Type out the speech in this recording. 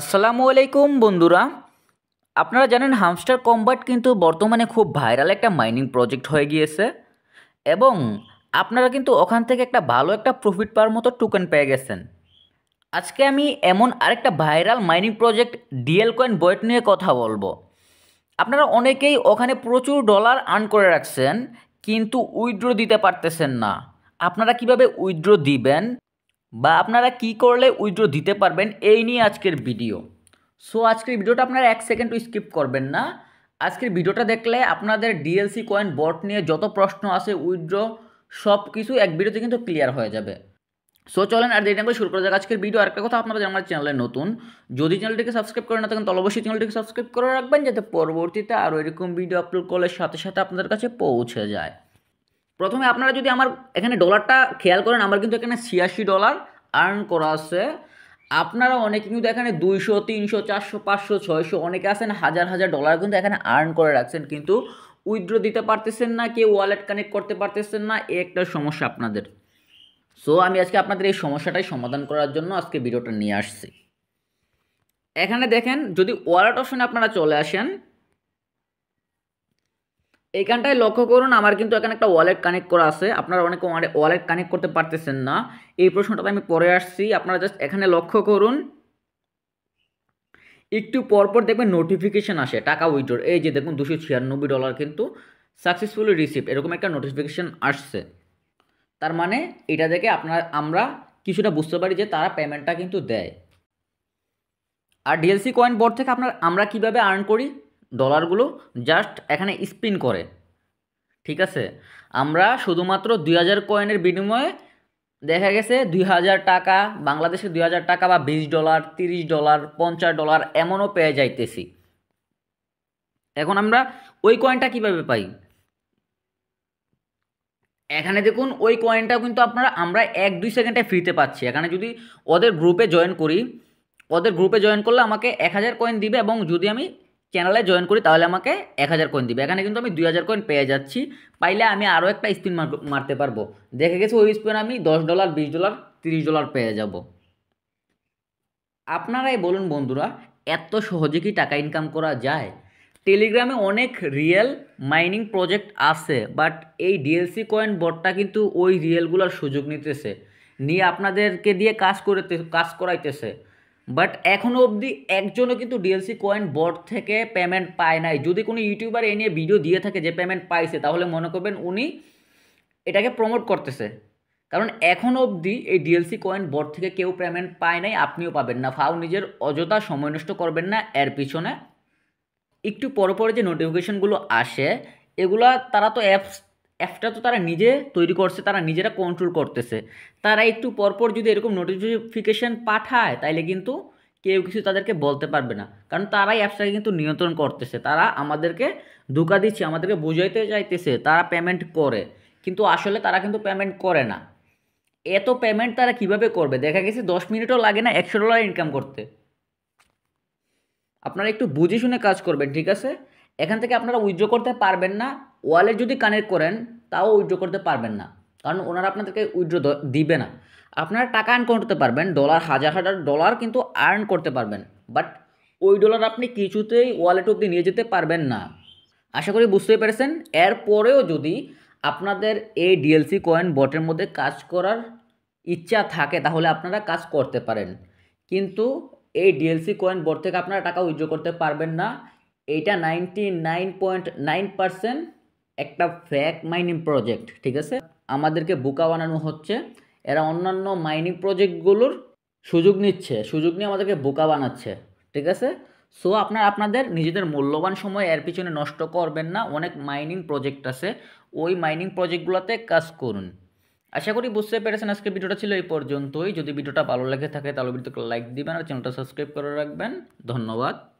আসসালামু আলাইকুম বন্ধুরা আপনারা জানেন হামস্টার কম্বাট কিন্তু বর্তমানে খুব ভাইরাল একটা মাইনিং প্রজেক্ট হয়ে গিয়েছে এবং আপনারা কিন্তু ওখান থেকে একটা ভালো একটা প্রফিট পাওয়ার মতো টোকেন পেয়ে গেছেন আজকে আমি এমন আরেকটা viral mining project DL coin bot নিয়ে কথা বলবো আপনারা অনেকেই ওখানে প্রচুর ডলার আর্ন করে রাখছেন কিন্তু উইড্রো দিতে পারতেছেন না আপনারা কিভাবে উইড্রো দিবেন বা আপনারা কি করলে উইথড্র দিতে পারবেন এই নিয়ে আজকের ভিডিও সো আজকের ভিডিওটা আপনারা এক সেকেন্ড স্কিপ করবেন না আজকের ভিডিওটা দেখলে আপনাদের ডিএলসি কয়েন বট নিয়ে যত প্রশ্ন আসে উইথড্র সব কিছু এক ভিডিওতে কিন্তু ক্লিয়ার হয়ে যাবে সো চলেন আর দেরি করে শুরু করা যাক আজকের ভিডিও আরেকটা কথা আপনারা আমার চ্যানেলে নতুন যদি চ্যানেলটিকে সাবস্ক্রাইব করে না থাকেন তাহলে অবশ্যই চ্যানেলটিকে সাবস্ক্রাইব করে রাখবেন যাতে পরবর্তীতে আরও এরকম ভিডিও আপলোড করলে সাথে সাথে আপনাদের কাছে পৌঁছে যায় প্রথমে আপনারা যদি আমার এখানে ডলারটা খেয়াল করেন আমার কিন্তু এখানে ছিয়াশি ডলার আর্ন করা আছে আপনারা অনেকে কিন্তু এখানে দুইশো তিনশো চারশো পাঁচশো ছয়শো অনেকে আছেন হাজার হাজার ডলার কিন্তু এখানে আর্ন করে রাখছেন কিন্তু উইথড্র দিতে পারতেছেন না কেউ ওয়ালেট কানেক্ট করতে পারতেছেন না এ একটা সমস্যা আপনাদের সো আমি আজকে আপনাদের এই সমস্যাটাই সমাধান করার জন্য আজকে ভিডিওটা নিয়ে আসছি এখানে দেখেন যদি ওয়ালেট অপশানে আপনারা চলে আসেন এখানটায় লক্ষ্য করুন আমার কিন্তু এখানে একটা ওয়ালেট কানেক্ট করা আছে আপনারা অনেকে ওয়ালেট কানেক্ট করতে পারতেছেন না এই প্রশ্নটাতে আমি পরে আসছি আপনারা জাস্ট এখানে লক্ষ্য করুন একটু পরপর দেখবেন নোটিফিকেশান আসে টাকা উইথড্র এই যে দেখুন দুশো ছিয়ানব্বই ডলার কিন্তু সাকসেসফুলি রিসিভ এরকম একটা নোটিফিকেশান আসছে তার মানে এটা দেখে আপনার আমরা কিছুটা বুঝতে পারি যে তারা পেমেন্টটা কিন্তু দেয় আর ডিএলসি কয়েন বোর্ড থেকে আপনার আমরা কিভাবে আর্ন করি ডলারগুলো জাস্ট এখানে স্পিন করে ঠিক আছে আমরা শুধুমাত্র দুই হাজার কয়েনের বিনিময়ে দেখা গেছে দুই হাজার টাকা বাংলাদেশে দুই হাজার টাকা বা বিশ ডলার তিরিশ ডলার পঞ্চাশ ডলার এমনও পেয়ে যাইতেছি এখন আমরা ওই কয়েনটা কিভাবে পাই এখানে দেখুন ওই কয়েনটা কিন্তু আপনারা আমরা এক দুই সেকেন্ডে ফ্রিতে পাচ্ছি এখানে যদি ওদের গ্রুপে জয়েন করি ওদের গ্রুপে জয়েন করলে আমাকে এক হাজার কয়েন দিবে এবং যদি আমি চ্যানেলে জয়েন করি তাহলে আমাকে এক হাজার কয়েন দিবে এখানে কিন্তু আমি দুই হাজার কয়েন পেয়ে যাচ্ছি পাইলে আমি আরও একটা স্পিন মারতে পারবো দেখে গেছি ওই স্পিন আমি দশ ডলার বিশ ডলার তিরিশ ডলার পেয়ে যাব আপনারাই বলুন বন্ধুরা এত সহজে কি টাকা ইনকাম করা যায় টেলিগ্রামে অনেক রিয়েল মাইনিং প্রজেক্ট আছে বাট এই ডিএলসি কয়েন বোর্ডটা কিন্তু ওই রিয়েলগুলোর সুযোগ নিতেছে নিয়ে আপনাদেরকে দিয়ে কাজ করতে কাজ করাইতেছে বাট এখনও অবধি একজনও কিন্তু ডিএলসি কয়েন বোর্ড থেকে পেমেন্ট পায় নাই যদি কোনো ইউটিউবার এ নিয়ে ভিডিও দিয়ে থাকে যে পেমেন্ট পাইছে তাহলে মনে করবেন উনি এটাকে প্রমোট করতেছে কারণ এখন অবধি এই ডিএলসি কয়েন বোর্ড থেকে কেউ পেমেন্ট পায় নাই আপনিও পাবেন না ফাও নিজের অযথা সময় নষ্ট করবেন না এর পিছনে একটু পর পরে যে নোটিফিকেশনগুলো আসে এগুলা তারা তো অ্যাপস অ্যাপটা তো তারা নিজে তৈরি করছে তারা নিজেরা কন্ট্রোল করতেছে তারা একটু পরপর যদি এরকম নোটিফিকেশান পাঠায় তাইলে কিন্তু কেউ কিছু তাদেরকে বলতে পারবে না কারণ তারাই অ্যাপসটাকে কিন্তু নিয়ন্ত্রণ করতেছে তারা আমাদেরকে ধোকা দিচ্ছে আমাদেরকে বোঝাইতে চাইতেছে তারা পেমেন্ট করে কিন্তু আসলে তারা কিন্তু পেমেন্ট করে না এত পেমেন্ট তারা কিভাবে করবে দেখা গেছে দশ মিনিটও লাগে না একশো ডলার ইনকাম করতে আপনারা একটু বুঝে শুনে কাজ করবেন ঠিক আছে এখান থেকে আপনারা উইথড্র করতে পারবেন না ওয়ালে যদি কানেক্ট করেন তাও উইথড্র করতে পারবেন না কারণ ওনারা আপনাদেরকে উইথড্র দিবে না আপনারা টাকা আর্ন করতে পারবেন ডলার হাজার হাজার ডলার কিন্তু আর্ন করতে পারবেন বাট ওই ডলার আপনি কিছুতেই ওয়ালেট অবধি নিয়ে যেতে পারবেন না আশা করি বুঝতেই পেরেছেন এরপরেও যদি আপনাদের এই ডিএলসি কয়েন বটের মধ্যে কাজ করার ইচ্ছা থাকে তাহলে আপনারা কাজ করতে পারেন কিন্তু এই ডিএলসি কয়েন বট থেকে আপনারা টাকা উইথড্র করতে পারবেন না এটা ninety nine point nine percent একটা ফ্যাক মাইনিং প্রজেক্ট ঠিক আছে আমাদেরকে বোকা বানানো হচ্ছে এরা অন্যান্য মাইনিং প্রজেক্টগুলোর সুযোগ নিচ্ছে সুযোগ নিয়ে আমাদেরকে বোকা বানাচ্ছে ঠিক আছে সো আপনার আপনাদের নিজেদের মূল্যবান সময় এর পিছনে নষ্ট করবেন না অনেক মাইনিং প্রজেক্ট আছে ওই মাইনিং প্রজেক্টগুলোতে কাজ করুন আশা করি বুঝতে পেরেছেন আজকে ভিডিওটা ছিল এই পর্যন্তই যদি ভিডিওটা ভালো লেগে থাকে তাহলে ভিডিওটাকে লাইক দিবেন আর চ্যানেলটা সাবস্ক্রাইব করে রাখবেন ধন্যবাদ